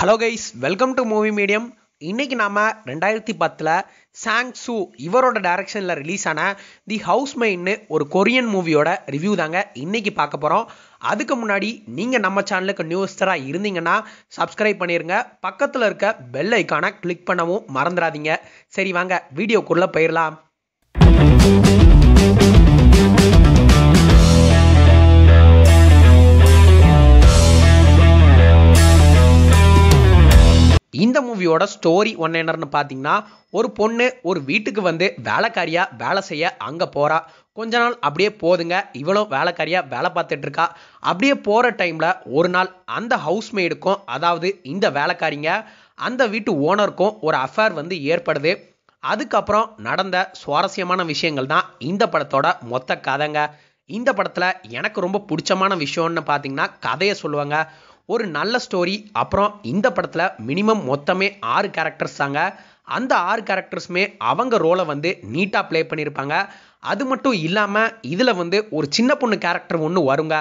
hello guys welcome to movie medium இன்றைக்கி நாம ரெண்டாயிரத்தி பத்தில் சாங் சூ இவரோட டைரக்ஷனில் ரிலீஸ் ஆன தி ஹவுஸ் மெயின்னு ஒரு கொரியன் மூவியோட ரிவ்யூ தாங்க இன்றைக்கி பார்க்க போகிறோம் அதுக்கு முன்னாடி நீங்கள் நம்ம சேனலுக்கு நியூஸ்டராக இருந்தீங்கன்னா சப்ஸ்கிரைப் பண்ணிடுங்க பக்கத்தில் இருக்க பெல் ஐக்கானை கிளிக் பண்ணவும் மறந்துடாதீங்க சரி வாங்க வீடியோக்குள்ளே போயிடலாம் மூவியோட ஸ்டோரி ஒன் என்னர்னு பார்த்தீங்கன்னா ஒரு பொண்ணு ஒரு வீட்டுக்கு வந்து வேலைக்காரியாக வேலை செய்ய அங்கே போறா கொஞ்ச நாள் அப்படியே போதுங்க இவ்வளோ வேலைக்காரியாக வேலை பார்த்துட்டு இருக்கா அப்படியே போகிற டைமில் ஒரு நாள் அந்த ஹவுஸ்மேடுக்கும் அதாவது இந்த வேலைக்காரிங்க அந்த வீட்டு ஓனருக்கும் ஒரு அஃபேர் வந்து ஏற்படுது அதுக்கப்புறம் நடந்த சுவாரஸ்யமான விஷயங்கள் தான் இந்த படத்தோட மொத்த கதைங்க இந்த படத்தில் எனக்கு ரொம்ப பிடிச்சமான விஷயம்னு பார்த்தீங்கன்னா கதையை சொல்லுவாங்க ஒரு நல்ல ஸ்டோரி அப்புறம் இந்த படத்தில் மினிமம் மொத்தமே ஆறு கேரக்டர்ஸ் தாங்க அந்த ஆறு கேரக்டர்ஸுமே அவங்க ரோலை வந்து நீட்டாக ப்ளே பண்ணியிருப்பாங்க அது மட்டும் இல்லாமல் இதில் வந்து ஒரு சின்ன பொண்ணு கேரக்டர் ஒன்று வருங்க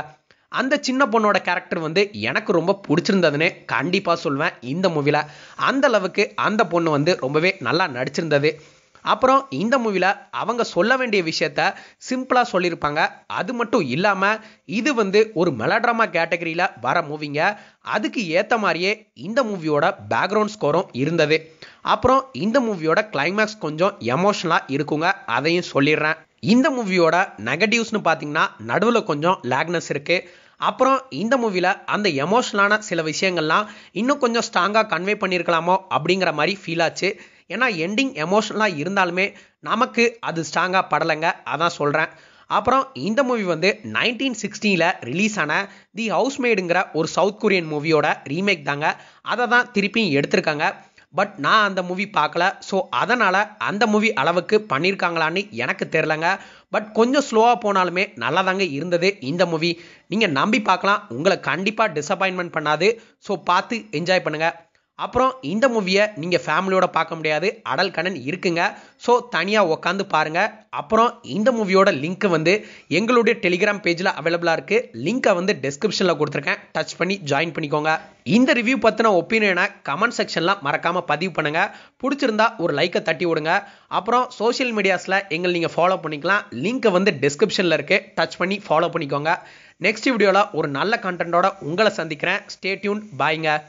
அந்த சின்ன பொண்ணோட கேரக்டர் வந்து எனக்கு ரொம்ப பிடிச்சிருந்ததுன்னு கண்டிப்பாக சொல்வேன் இந்த மூவியில் அந்த அளவுக்கு அந்த பொண்ணு வந்து ரொம்பவே நல்லா நடிச்சிருந்தது அப்புறம் இந்த மூவியில் அவங்க சொல்ல வேண்டிய விஷயத்த சிம்பிளாக சொல்லியிருப்பாங்க அது மட்டும் இல்லாமல் இது வந்து ஒரு மெலட்ராமா கேட்டகரியில் வர மூவிங்க அதுக்கு ஏற்ற மாதிரியே இந்த மூவியோட பேக்ரவுண்ட் ஸ்கோரும் இருந்தது அப்புறம் இந்த மூவியோட கிளைமேக்ஸ் கொஞ்சம் எமோஷனலாக இருக்குங்க அதையும் சொல்லிடுறேன் இந்த மூவியோட நெகட்டிவ்ஸ்னு பார்த்தீங்கன்னா நடுவில் கொஞ்சம் லேக்னஸ் இருக்குது அப்புறம் இந்த மூவியில் அந்த எமோஷனலான சில விஷயங்கள்லாம் இன்னும் கொஞ்சம் ஸ்ட்ராங்காக கன்வே பண்ணியிருக்கலாமோ அப்படிங்கிற மாதிரி ஃபீல் ஆச்சு ஏன்னா எண்டிங் எமோஷனலாக இருந்தாலுமே நமக்கு அது ஸ்ட்ராங்காக படலைங்க அதான் சொல்கிறேன் அப்புறம் இந்த மூவி வந்து நைன்டீன் சிக்ஸ்டியில் ரிலீஸ் ஆன தி ஹவுஸ்மேடுங்கிற ஒரு சவுத் கொரியன் மூவியோட ரீமேக் தாங்க அதை தான் திருப்பியும் எடுத்திருக்காங்க பட் நான் அந்த மூவி பார்க்கல ஸோ அதனால் அந்த மூவி அளவுக்கு பண்ணியிருக்காங்களான்னு எனக்கு தெரிலங்க பட் கொஞ்சம் ஸ்லோவாக போனாலுமே நல்லா தாங்க இருந்தது இந்த மூவி நீங்கள் நம்பி பார்க்கலாம் உங்களை கண்டிப்பாக டிசப்பாயின்மெண்ட் பண்ணாது ஸோ பார்த்து என்ஜாய் பண்ணுங்கள் அப்புறம் இந்த மூவியை நீங்கள் ஃபேமிலியோட பார்க்க முடியாது அடல் கண்ணன் இருக்குங்க ஸோ தனியாக உட்காந்து பாருங்கள் அப்புறம் இந்த மூவியோட லிங்க் வந்து எங்களுடைய டெலிகிராம் பேஜில் அவைலபிளாக இருக்குது லிங்க்கை வந்து டெஸ்கிரிப்ஷனில் கொடுத்துருக்கேன் டச் பண்ணி ஜாயின் பண்ணிக்கோங்க இந்த ரிவ்யூ பற்றின ஒப்பீனியனை கமெண்ட் செக்ஷனில் மறக்காமல் பதிவு பண்ணுங்கள் பிடிச்சிருந்தா ஒரு லைக்கை தட்டி விடுங்க அப்புறம் சோஷியல் மீடியாஸில் எங்களை நீங்கள் ஃபாலோ பண்ணிக்கலாம் லிங்க்கை வந்து டிஸ்கிரிப்ஷனில் இருக்குது டச் பண்ணி ஃபாலோ பண்ணிக்கோங்க நெக்ஸ்ட் வீடியோவில் ஒரு நல்ல கண்டென்ட்டோட உங்களை சந்திக்கிறேன் ஸ்டேட்யூன் பாய்ங்க